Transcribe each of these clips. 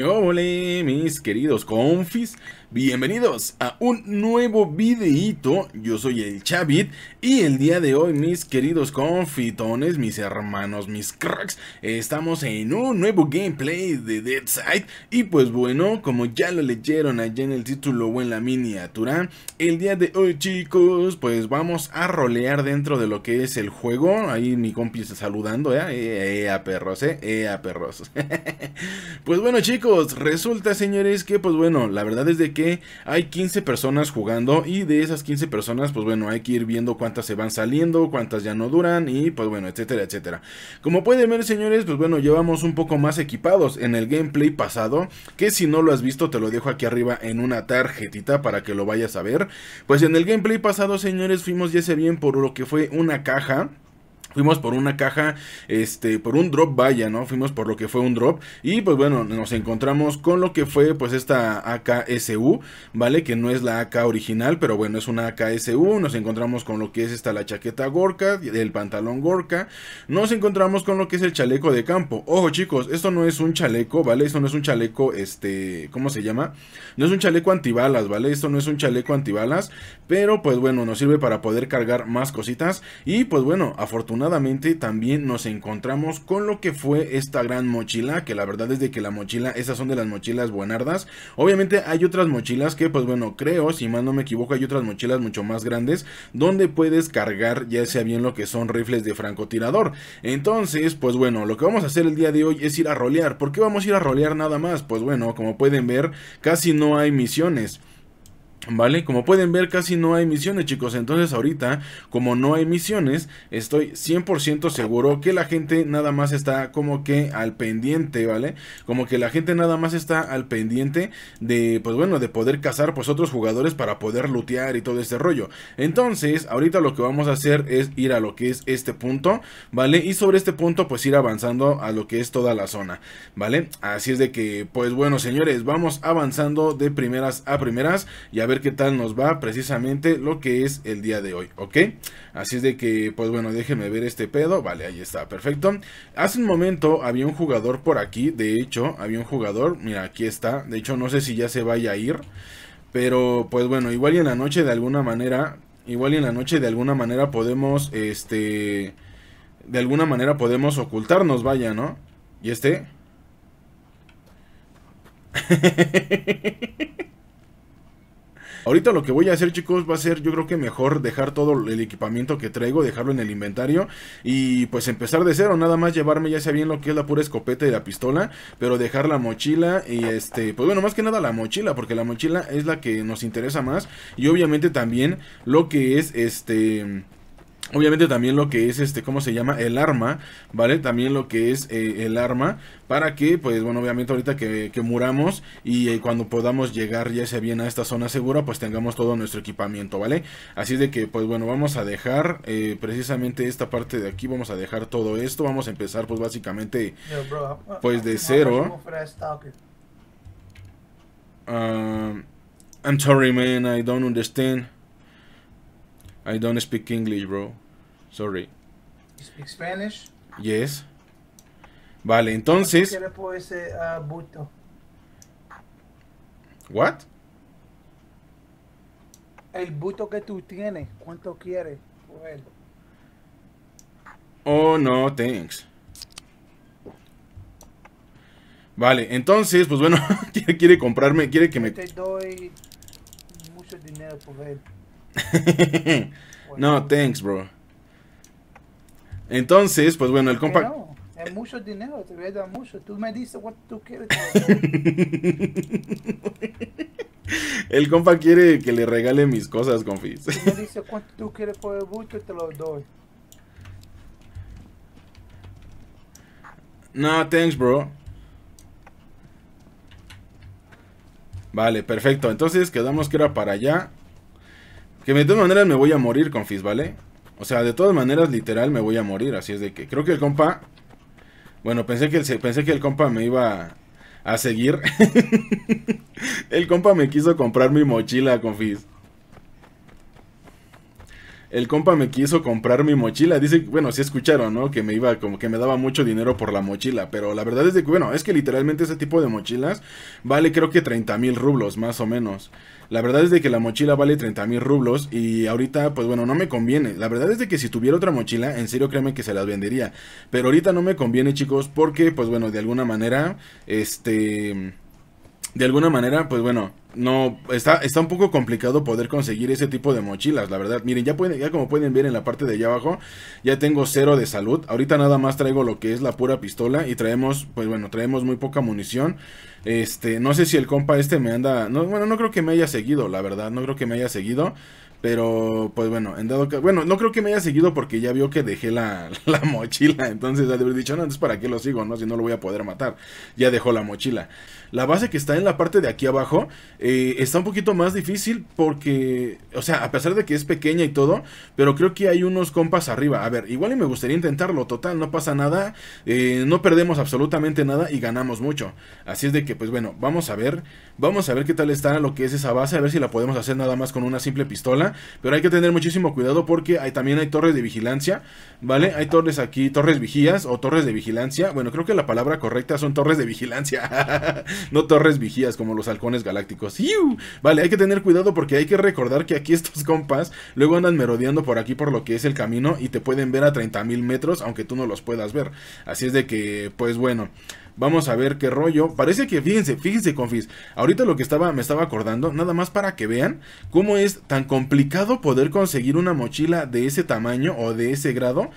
Hola mis queridos confis, bienvenidos a un nuevo videito yo soy el Chavit y el día de hoy mis queridos confitones, mis hermanos, mis cracks, estamos en un nuevo gameplay de Side y pues bueno, como ya lo leyeron allá en el título o en la miniatura, el día de hoy chicos pues vamos a rolear dentro de lo que es el juego, ahí mi compi está saludando, eh, eh, eh a perros, eh, eh a perros, pues bueno chicos chicos, resulta señores que pues bueno, la verdad es de que hay 15 personas jugando y de esas 15 personas pues bueno, hay que ir viendo cuántas se van saliendo, cuántas ya no duran y pues bueno, etcétera, etcétera. Como pueden ver señores, pues bueno, llevamos un poco más equipados en el gameplay pasado, que si no lo has visto te lo dejo aquí arriba en una tarjetita para que lo vayas a ver. Pues en el gameplay pasado señores fuimos ya se bien por lo que fue una caja Fuimos por una caja, este, por un drop, vaya, ¿no? Fuimos por lo que fue un drop. Y pues bueno, nos encontramos con lo que fue pues esta AKSU, ¿vale? Que no es la AK original, pero bueno, es una AKSU. Nos encontramos con lo que es esta la chaqueta Gorka, el pantalón Gorka. Nos encontramos con lo que es el chaleco de campo. Ojo chicos, esto no es un chaleco, ¿vale? Esto no es un chaleco, este, ¿cómo se llama? No es un chaleco antibalas, ¿vale? Esto no es un chaleco antibalas, pero pues bueno, nos sirve para poder cargar más cositas. Y pues bueno, afortunadamente desafortunadamente también nos encontramos con lo que fue esta gran mochila, que la verdad es de que la mochila, esas son de las mochilas buenardas. Obviamente hay otras mochilas que pues bueno, creo, si mal no me equivoco, hay otras mochilas mucho más grandes donde puedes cargar ya sea bien lo que son rifles de francotirador. Entonces, pues bueno, lo que vamos a hacer el día de hoy es ir a rolear. ¿Por qué vamos a ir a rolear nada más? Pues bueno, como pueden ver, casi no hay misiones. Vale, como pueden ver casi no hay misiones chicos, entonces ahorita como no hay misiones estoy 100% seguro que la gente nada más está como que al pendiente, ¿vale? Como que la gente nada más está al pendiente de, pues bueno, de poder cazar pues otros jugadores para poder lootear y todo este rollo. Entonces ahorita lo que vamos a hacer es ir a lo que es este punto, ¿vale? Y sobre este punto pues ir avanzando a lo que es toda la zona, ¿vale? Así es de que pues bueno señores, vamos avanzando de primeras a primeras y a ver ver qué tal nos va precisamente lo que es el día de hoy, ¿ok? Así es de que, pues bueno, déjenme ver este pedo, vale, ahí está, perfecto. Hace un momento había un jugador por aquí, de hecho, había un jugador, mira, aquí está, de hecho no sé si ya se vaya a ir, pero pues bueno, igual y en la noche de alguna manera, igual y en la noche de alguna manera podemos, este, de alguna manera podemos ocultarnos, vaya, ¿no? ¿Y este? Ahorita lo que voy a hacer, chicos, va a ser, yo creo que mejor dejar todo el equipamiento que traigo, dejarlo en el inventario y pues empezar de cero, nada más llevarme ya sea bien lo que es la pura escopeta y la pistola, pero dejar la mochila y este, pues bueno, más que nada la mochila, porque la mochila es la que nos interesa más y obviamente también lo que es este Obviamente también lo que es este, ¿cómo se llama? El arma, ¿vale? También lo que es eh, el arma para que, pues bueno, obviamente ahorita que, muramos y eh, cuando podamos llegar ya sea bien a esta zona segura, pues tengamos todo nuestro equipamiento, ¿vale? Así de que, pues bueno, vamos a dejar eh, precisamente esta parte de aquí, vamos a dejar todo esto, vamos a empezar pues básicamente, pues de cero. Ah, I'm sorry, man, I don't understand. I don't speak English, bro. Sorry. You speak Spanish? Yes. Vale, entonces. ¿Qué le por decir Buto? What? El buto que tú tienes, ¿cuánto quieres por Oh, no, thanks. Vale, entonces, pues bueno, quiere, comprarme, quiere que me... Te doy mucho dinero por él. no, thanks, bro. Entonces, pues bueno, el compa... No, es mucho dinero, te voy a dar mucho. Tú me dices cuánto tú quieres. el compa quiere que le regale mis cosas, confies. Tú cuánto quieres por el te lo doy. No, thanks, bro. Vale, perfecto. Entonces quedamos que era para allá. Que de todas maneras me voy a morir con Fizz, ¿vale? O sea, de todas maneras, literal, me voy a morir. Así es de que creo que el compa... Bueno, pensé que el, pensé que el compa me iba a seguir. el compa me quiso comprar mi mochila con Fizz el compa me quiso comprar mi mochila. Dice, bueno, si escucharon, ¿no? Que me iba, como que me daba mucho dinero por la mochila. Pero la verdad es de que, bueno, es que literalmente ese tipo de mochilas vale creo que 30 mil rublos, más o menos. La verdad es de que la mochila vale 30 mil rublos y ahorita, pues bueno, no me conviene. La verdad es de que si tuviera otra mochila, en serio créeme que se las vendería. Pero ahorita no me conviene, chicos, porque, pues bueno, de alguna manera, este de alguna manera, pues bueno, no está está un poco complicado poder conseguir ese tipo de mochilas, la verdad. Miren, ya como pueden ver en la parte de allá abajo, ya tengo cero de salud. Ahorita nada más traigo lo que es la pura pistola y traemos, pues bueno, traemos muy poca munición. Este, no sé si el compa este me anda, no, bueno, no creo que me haya seguido, la verdad, no creo que me haya seguido. Pero, pues bueno, en dado caso. Bueno, no creo que me haya seguido porque ya vio que dejé la, mochila. Entonces, ha de dicho, no, entonces para qué lo sigo, ¿no? Si no lo voy a poder matar. Ya dejó la mochila. La base que está en la parte de aquí abajo eh, está un poquito más difícil porque, o sea, a pesar de que es pequeña y todo, pero creo que hay unos compas arriba. A ver, igual y me gustaría intentarlo. Total, no pasa nada. Eh, no perdemos absolutamente nada y ganamos mucho. Así es de que, pues bueno, vamos a ver. Vamos a ver qué tal está lo que es esa base. A ver si la podemos hacer nada más con una simple pistola. Pero hay que tener muchísimo cuidado porque hay, también hay torres de vigilancia, ¿vale? Hay torres aquí, torres vigías o torres de vigilancia. Bueno, creo que la palabra correcta son torres de vigilancia, no torres vigías como los halcones galácticos. Vale, hay que tener cuidado porque hay que recordar que aquí estos compas luego andan merodeando por aquí por lo que es el camino y te pueden ver a 30.000 metros aunque tú no los puedas ver. Así es de que, pues bueno. Vamos a ver qué rollo. Parece que, fíjense, fíjense, confis. Ahorita lo que estaba, me estaba acordando, nada más para que vean cómo es tan complicado poder conseguir una mochila de ese tamaño o de ese grado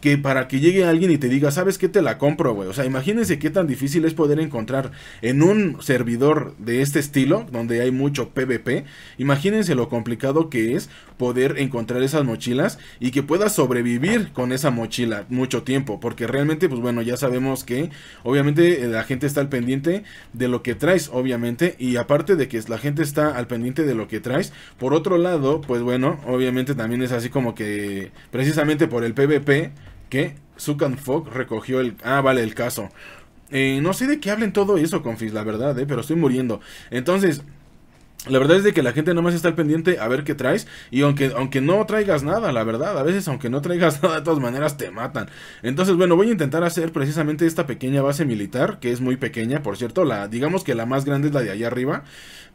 que para que llegue alguien y te diga, ¿sabes qué? Te la compro, güey. O sea, imagínense qué tan difícil es poder encontrar en un servidor de este estilo, donde hay mucho PvP. Imagínense lo complicado que es poder encontrar esas mochilas y que puedas sobrevivir con esa mochila mucho tiempo. Porque realmente, pues bueno, ya sabemos que obviamente eh, la gente está al pendiente de lo que traes, obviamente. Y aparte de que la gente está al pendiente de lo que traes, por otro lado, pues bueno, obviamente también es así como que precisamente por el PvP que Sukan Fogg recogió el... Ah, vale, el caso. Eh, no sé de qué hablen todo eso, confis, la verdad, eh, pero estoy muriendo. Entonces, la verdad es de que la gente nomás está al pendiente a ver qué traes. Y aunque, aunque no traigas nada, la verdad, a veces aunque no traigas nada, de todas maneras te matan. Entonces, bueno, voy a intentar hacer precisamente esta pequeña base militar, que es muy pequeña, por cierto. la Digamos que la más grande es la de allá arriba.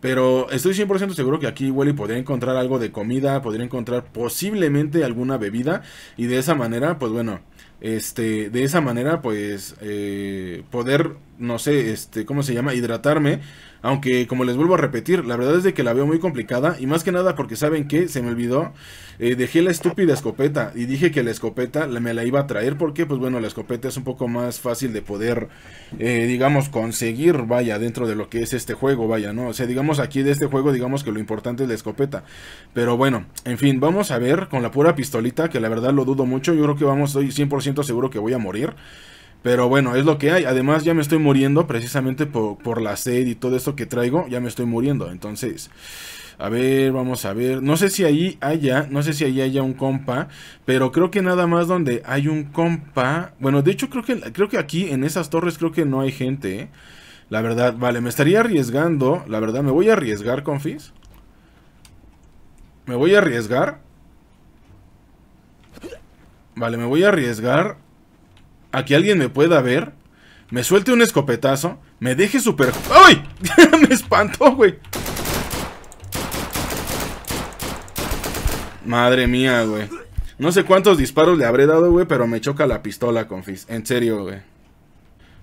Pero estoy 100% seguro que aquí Wally podría encontrar algo de comida, podría encontrar posiblemente alguna bebida. Y de esa manera, pues bueno, este, de esa manera, pues eh, poder no sé, este, ¿cómo se llama? Hidratarme. Aunque, como les vuelvo a repetir, la verdad es de que la veo muy complicada. Y más que nada porque, ¿saben que Se me olvidó. Eh, dejé la estúpida escopeta. Y dije que la escopeta me la iba a traer. Porque, pues bueno, la escopeta es un poco más fácil de poder, eh, digamos, conseguir. Vaya, dentro de lo que es este juego, vaya, ¿no? O sea, digamos aquí de este juego, digamos que lo importante es la escopeta. Pero bueno, en fin, vamos a ver con la pura pistolita. Que la verdad lo dudo mucho. Yo creo que vamos, estoy 100% seguro que voy a morir. Pero bueno, es lo que hay. Además, ya me estoy muriendo precisamente por, la sed y todo esto que traigo. Ya me estoy muriendo. Entonces, a ver, vamos a ver. No sé si ahí haya, no sé si ahí haya un compa. Pero creo que nada más donde hay un compa. Bueno, de hecho, creo que, creo que aquí en esas torres creo que no hay gente. ¿eh? La verdad, vale, me estaría arriesgando. La verdad, me voy a arriesgar, confis. Me voy a arriesgar. Vale, me voy a arriesgar a alguien me pueda ver, me suelte un escopetazo, me deje super... ¡Ay! me espantó, güey. Madre mía, güey. No sé cuántos disparos le habré dado, güey, pero me choca la pistola, confis. En serio, güey.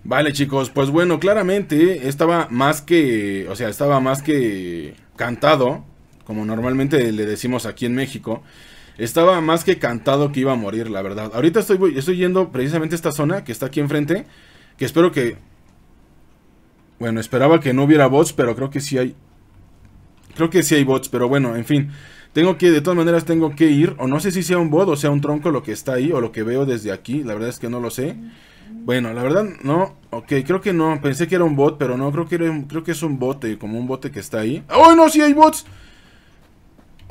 Vale, chicos, pues bueno, claramente estaba más que... O sea, estaba más que cantado, como normalmente le decimos aquí en México, estaba más que cantado que iba a morir, la verdad. Ahorita estoy, estoy yendo precisamente a esta zona que está aquí enfrente, que espero que... Bueno, esperaba que no hubiera bots, pero creo que sí hay... Creo que sí hay bots, pero bueno, en fin. Tengo que, de todas maneras, tengo que ir, o no sé si sea un bot o sea un tronco lo que está ahí, o lo que veo desde aquí, la verdad es que no lo sé. Bueno, la verdad, no, ok, creo que no, pensé que era un bot, pero no, creo que, creo que es un bote, como un bote que está ahí. ay no, sí hay bots!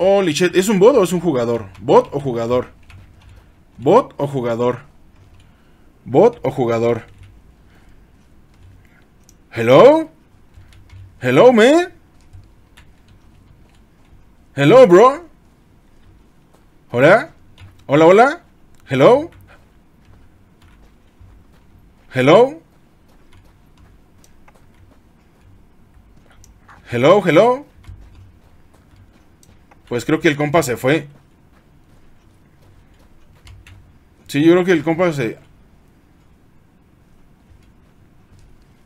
Oh ¿es un bot o es un jugador? ¿Bot o jugador? ¿Bot o jugador? ¿Bot o jugador? ¿Hello? ¿Hello, man? ¿Hello, bro? ¿Hola? ¿Hola, hola? ¿Hello? ¿Hello? ¿Hello, hello? Pues creo que el compa se fue. Sí, yo creo que el compa se...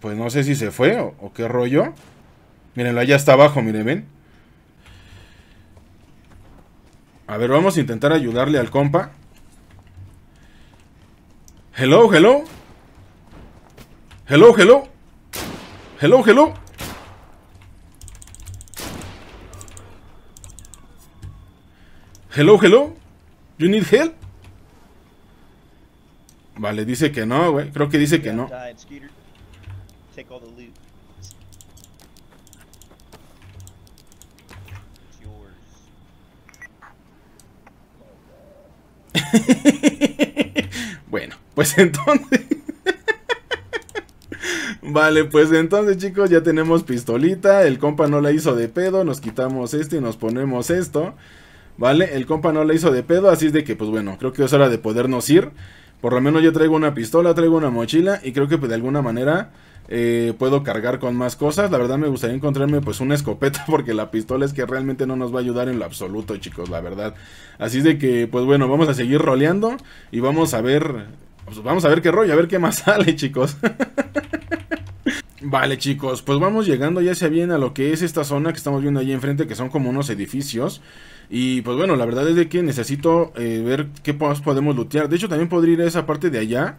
Pues no sé si se fue o, qué rollo. Mírenlo, allá está abajo, miren, ven. A ver, vamos a intentar ayudarle al compa. Hello, hello. Hello, hello. Hello, hello. Hello, hello. You need help? Vale, dice que no, güey. Creo que dice que no. bueno, pues entonces... Vale, pues entonces chicos ya tenemos pistolita, el compa no la hizo de pedo, nos quitamos esto y nos ponemos esto. ¿vale? El compa no le hizo de pedo, así es de que, pues bueno, creo que es hora de podernos ir. Por lo menos yo traigo una pistola, traigo una mochila y creo que pues, de alguna manera eh, puedo cargar con más cosas. La verdad me gustaría encontrarme pues una escopeta porque la pistola es que realmente no nos va a ayudar en lo absoluto, chicos, la verdad. Así es de que, pues bueno, vamos a seguir roleando y vamos a ver, pues, vamos a ver qué rollo, a ver qué más sale, chicos. Vale chicos, pues vamos llegando ya sea bien a lo que es esta zona que estamos viendo ahí enfrente, que son como unos edificios. Y pues bueno, la verdad es de que necesito eh, ver qué podemos lootear. De hecho, también podría ir a esa parte de allá.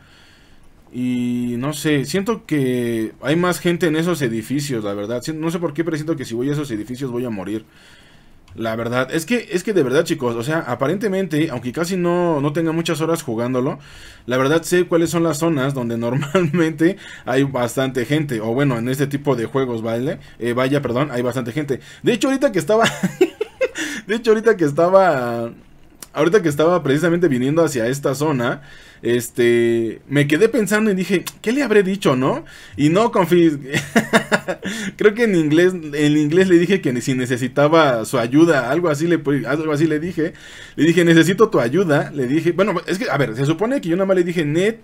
Y no sé, siento que hay más gente en esos edificios, la verdad. No sé por qué, pero siento que si voy a esos edificios voy a morir. La verdad, es que, es que de verdad, chicos, o sea, aparentemente, aunque casi no, no tenga muchas horas jugándolo, la verdad sé cuáles son las zonas donde normalmente hay bastante gente. O bueno, en este tipo de juegos, ¿vale? Eh, vaya, perdón, hay bastante gente. De hecho, ahorita que estaba. De hecho, ahorita que estaba. Ahorita que estaba precisamente viniendo hacia esta zona, este, me quedé pensando y dije, ¿qué le habré dicho, no? Y no confío creo que en inglés, en inglés le dije que si necesitaba su ayuda, algo así le, algo así le dije, le dije, necesito tu ayuda, le dije, bueno, es que, a ver, se supone que yo nada más le dije, net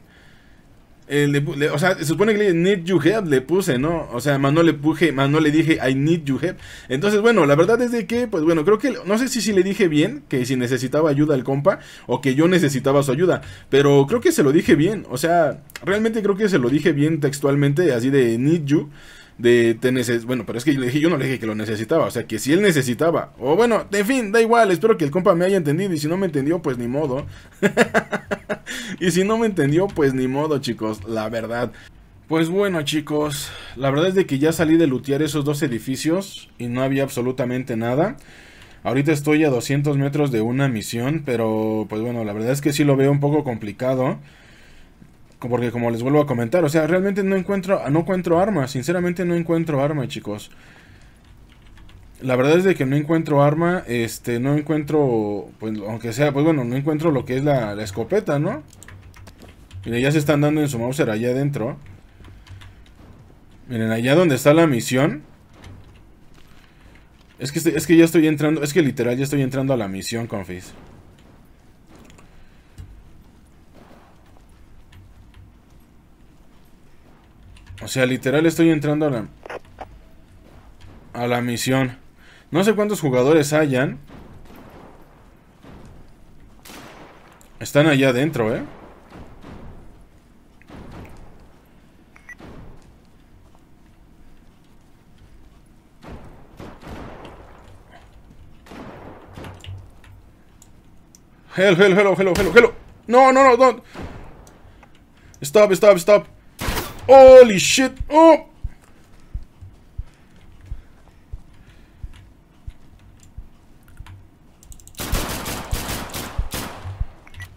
el o sea, se supone que le need you help, le puse, ¿no? O sea, más no le puje más no le dije I need you help. Entonces, bueno, la verdad es de que, pues bueno, creo que, no sé si, si le dije bien, que si necesitaba ayuda al compa, o que yo necesitaba su ayuda, pero creo que se lo dije bien, o sea, realmente creo que se lo dije bien textualmente, así de need you bueno, pero es que yo, no le dije que lo necesitaba, o sea, que si él necesitaba, o bueno, en fin, da igual, espero que el compa me haya entendido y si no me entendió, pues ni modo. y si no me entendió, pues ni modo, chicos, la verdad. Pues bueno chicos, la verdad es de que ya salí de lutear esos dos edificios y no había absolutamente nada. Ahorita estoy a 200 metros de una misión, pero pues bueno, la verdad es que sí lo veo un poco complicado porque como les vuelvo a comentar, o sea, realmente no encuentro, no encuentro armas, sinceramente no encuentro arma, chicos. La verdad es de que no encuentro arma, este, no encuentro, pues aunque sea, pues bueno, no encuentro lo que es la, escopeta, ¿no? Miren, ya se están dando en su mouser allá adentro. Miren, allá donde está la misión. Es que, es que ya estoy entrando, es que literal ya estoy entrando a la misión, confis. O sea, literal estoy entrando a la, a la misión. No sé cuántos jugadores hayan. Están allá adentro, ¿eh? Hello, hello, hello, hello, hello, hello. No, no, no, no. Stop, stop, stop. Holy shit. Oh.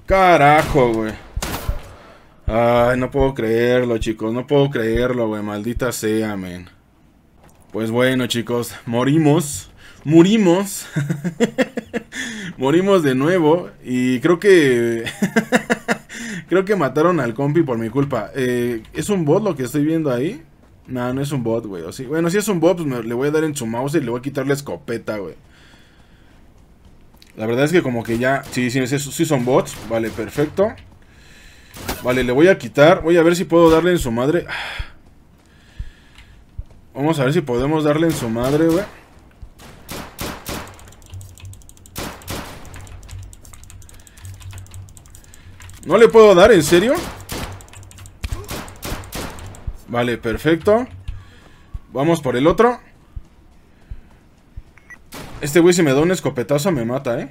Carajo, güey. Ay, no puedo creerlo, chicos. No puedo creerlo, güey. Maldita sea, men. Pues bueno, chicos. Morimos. Morimos. morimos de nuevo. Y creo que... Creo que mataron al compi por mi culpa. Eh, ¿Es un bot lo que estoy viendo ahí? No, no es un bot, güey. Sí? Bueno, si es un bot, pues le voy a dar en su mouse y le voy a quitar la escopeta, güey. La verdad es que como que ya... sí, sí, sí son bots. Vale, perfecto. Vale, le voy a quitar. Voy a ver si puedo darle en su madre. Ah. Vamos a ver si podemos darle en su madre, güey. ¿No le puedo dar? ¿En serio? Vale, perfecto. Vamos por el otro. Este güey si me da un escopetazo me mata, ¿eh?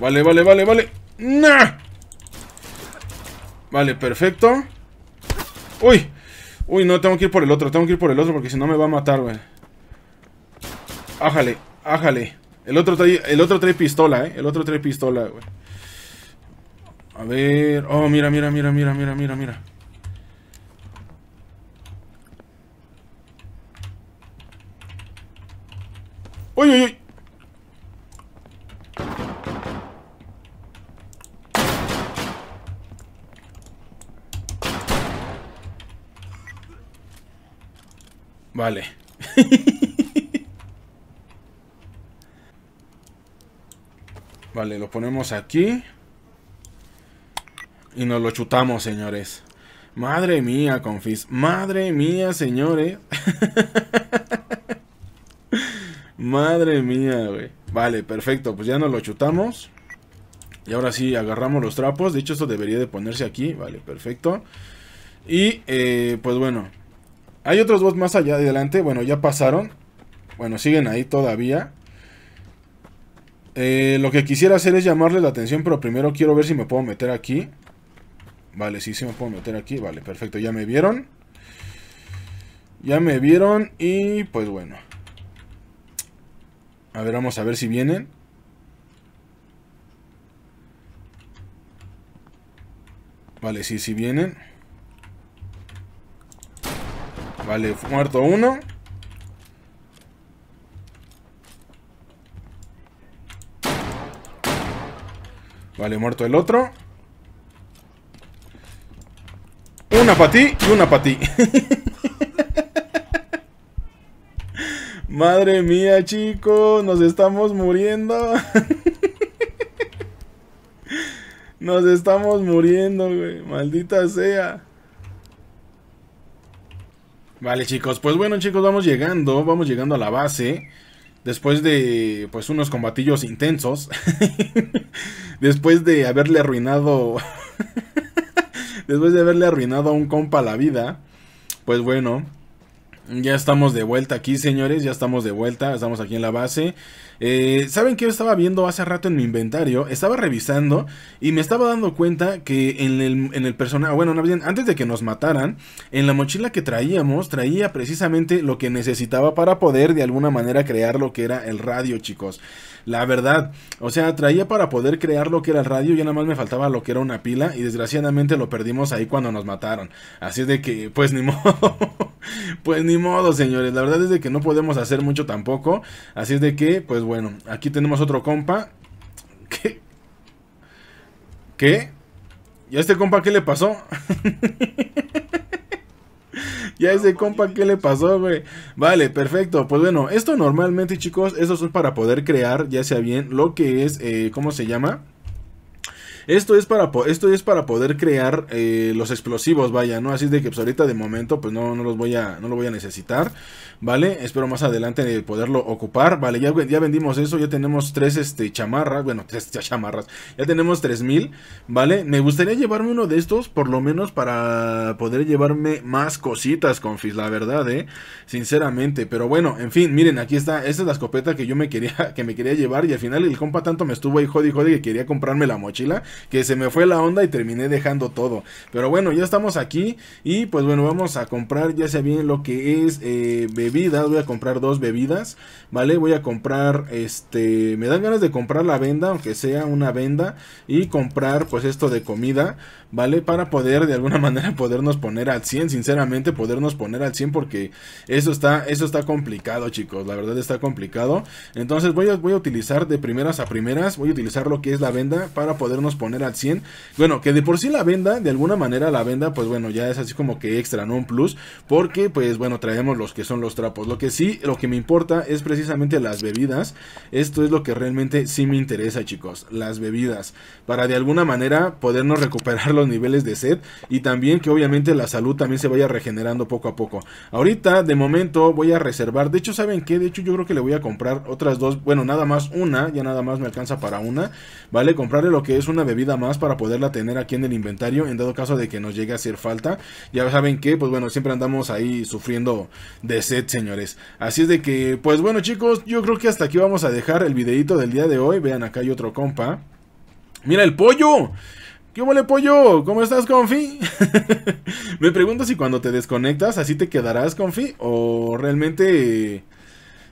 Vale, vale, vale, vale. ¡Nah! Vale, perfecto. ¡Uy! Uy, no, tengo que ir por el otro, tengo que ir por el otro porque si no me va a matar, güey. Ájale, ájale. El otro trae, el otro trae pistola, eh. El otro trae pistola, güey. A ver. Oh, mira, mira, mira, mira, mira, mira, mira. ¡Uy, uy, uy! Vale. Vale, lo ponemos aquí. Y nos lo chutamos, señores. Madre mía, confis. Madre mía, señores. Madre mía, güey. Vale, perfecto. Pues ya nos lo chutamos. Y ahora sí, agarramos los trapos. De hecho, esto debería de ponerse aquí. Vale, perfecto. Y, eh, pues bueno. Hay otros bots más allá adelante. Bueno, ya pasaron. Bueno, siguen ahí todavía. Eh, lo que quisiera hacer es llamarle la atención, pero primero quiero ver si me puedo meter aquí. Vale, sí, sí me puedo meter aquí. Vale, perfecto, ya me vieron. Ya me vieron y pues bueno. A ver, vamos a ver si vienen. Vale, sí, sí vienen. Vale, muerto uno. Vale, muerto el otro. Una para ti y una para ti. Madre mía, chicos, nos estamos muriendo. nos estamos muriendo, güey. Maldita sea. Vale, chicos, pues bueno, chicos, vamos llegando, vamos llegando a la base después de pues unos combatillos intensos, después de haberle arruinado después de haberle arruinado a un compa la vida, pues bueno, ya estamos de vuelta aquí, señores, ya estamos de vuelta, estamos aquí en la base eh, ¿Saben qué estaba viendo hace rato en mi inventario? Estaba revisando y me estaba dando cuenta que en el, en el personaje, bueno, antes de que nos mataran, en la mochila que traíamos traía precisamente lo que necesitaba para poder de alguna manera crear lo que era el radio, chicos. La verdad, o sea, traía para poder crear lo que era el radio, y nada más me faltaba lo que era una pila y desgraciadamente lo perdimos ahí cuando nos mataron. Así de que, pues ni modo pues ni modo, señores. La verdad es de que no podemos hacer mucho tampoco. Así es de que, pues bueno, aquí tenemos otro compa. ¿Qué? ¿Qué? ¿Y a este compa qué le pasó? Ya ese compa, ¿qué le pasó, güey? Vale, perfecto. Pues bueno, esto normalmente, chicos, eso es para poder crear, ya sea bien, lo que es, eh, ¿cómo se llama? Esto es para, esto es para poder crear eh, los explosivos, vaya, ¿no? Así de que pues, ahorita de momento pues no, no los voy a, no lo voy a necesitar. ¿vale? Espero más adelante poderlo ocupar, ¿vale? Ya, vendimos eso, ya tenemos tres este, chamarras, bueno, tres chamarras, ya tenemos mil ¿vale? Me gustaría llevarme uno de estos, por lo menos para poder llevarme más cositas, confis, la verdad, ¿eh? Sinceramente, pero bueno, en fin, miren, aquí está, esta es la escopeta que yo me quería, que me quería llevar y al final el compa tanto me estuvo ahí jodi jodi que quería comprarme la mochila, que se me fue la onda y terminé dejando todo. Pero bueno, ya estamos aquí y pues bueno, vamos a comprar ya sea bien lo que es... Eh, bebidas, voy a comprar dos bebidas, ¿vale? Voy a comprar, este, me dan ganas de comprar la venda, aunque sea una venda, y comprar pues esto de comida, ¿vale? Para poder de alguna manera podernos poner al 100, sinceramente podernos poner al 100 porque eso está, eso está complicado chicos, la verdad está complicado. Entonces voy a, voy a utilizar de primeras a primeras, voy a utilizar lo que es la venda para podernos poner al 100. Bueno, que de por sí la venda, de alguna manera la venda pues bueno, ya es así como que extra, no un plus, porque pues bueno, traemos los que son los trapos. Lo que sí, lo que me importa es precisamente las bebidas. Esto es lo que realmente sí me interesa, chicos. Las bebidas. Para de alguna manera podernos recuperar los niveles de sed. Y también que obviamente la salud también se vaya regenerando poco a poco. Ahorita, de momento, voy a reservar. De hecho, ¿saben que, De hecho, yo creo que le voy a comprar otras dos. Bueno, nada más una. Ya nada más me alcanza para una. ¿Vale? Comprarle lo que es una bebida más para poderla tener aquí en el inventario. En dado caso de que nos llegue a hacer falta. Ya saben que, pues bueno, siempre andamos ahí sufriendo de sed señores. Así es de que, pues bueno chicos, yo creo que hasta aquí vamos a dejar el videito del día de hoy. Vean, acá hay otro compa. ¡Mira el pollo! ¿Qué huele pollo? ¿Cómo estás, Confi? Me pregunto si cuando te desconectas así te quedarás, Confi, o realmente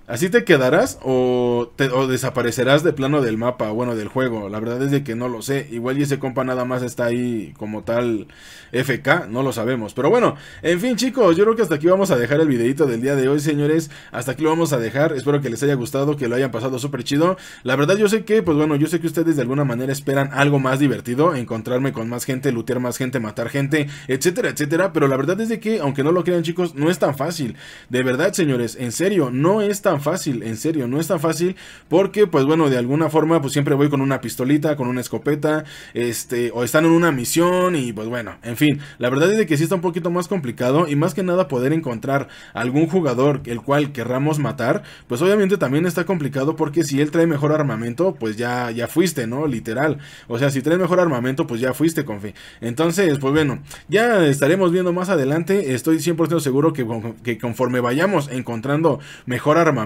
¿Así te quedarás o, te, o desaparecerás de plano del mapa, bueno, del juego? La verdad es de que no lo sé. Igual y ese compa nada más está ahí como tal FK, no lo sabemos. Pero bueno, en fin chicos, yo creo que hasta aquí vamos a dejar el videito del día de hoy, señores. Hasta aquí lo vamos a dejar. Espero que les haya gustado, que lo hayan pasado súper chido. La verdad yo sé que, pues bueno, yo sé que ustedes de alguna manera esperan algo más divertido, encontrarme con más gente, lutear más gente, matar gente, etcétera, etcétera. Pero la verdad es de que, aunque no lo crean chicos, no es tan fácil. De verdad, señores, en serio, no es tan fácil, en serio, no es tan fácil porque pues bueno, de alguna forma pues siempre voy con una pistolita, con una escopeta, este, o están en una misión y pues bueno, en fin, la verdad es de que sí está un poquito más complicado y más que nada poder encontrar algún jugador el cual querramos matar, pues obviamente también está complicado porque si él trae mejor armamento, pues ya, ya fuiste, ¿no? Literal. O sea, si trae mejor armamento, pues ya fuiste, confi. Entonces, pues bueno, ya estaremos viendo más adelante, estoy 100% seguro que, que conforme vayamos encontrando mejor armamento,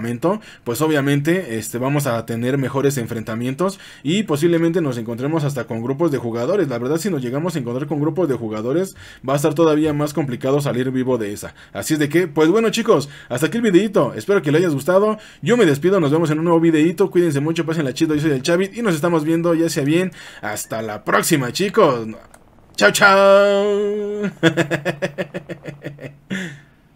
pues obviamente este, vamos a tener mejores enfrentamientos y posiblemente nos encontremos hasta con grupos de jugadores. La verdad, si nos llegamos a encontrar con grupos de jugadores, va a estar todavía más complicado salir vivo de esa. Así es de que, pues bueno chicos, hasta aquí el videito. Espero que les haya gustado. Yo me despido, nos vemos en un nuevo videito. Cuídense mucho, pasen chido. Yo soy el Chavit y nos estamos viendo, ya sea bien. Hasta la próxima chicos. Chao, chao.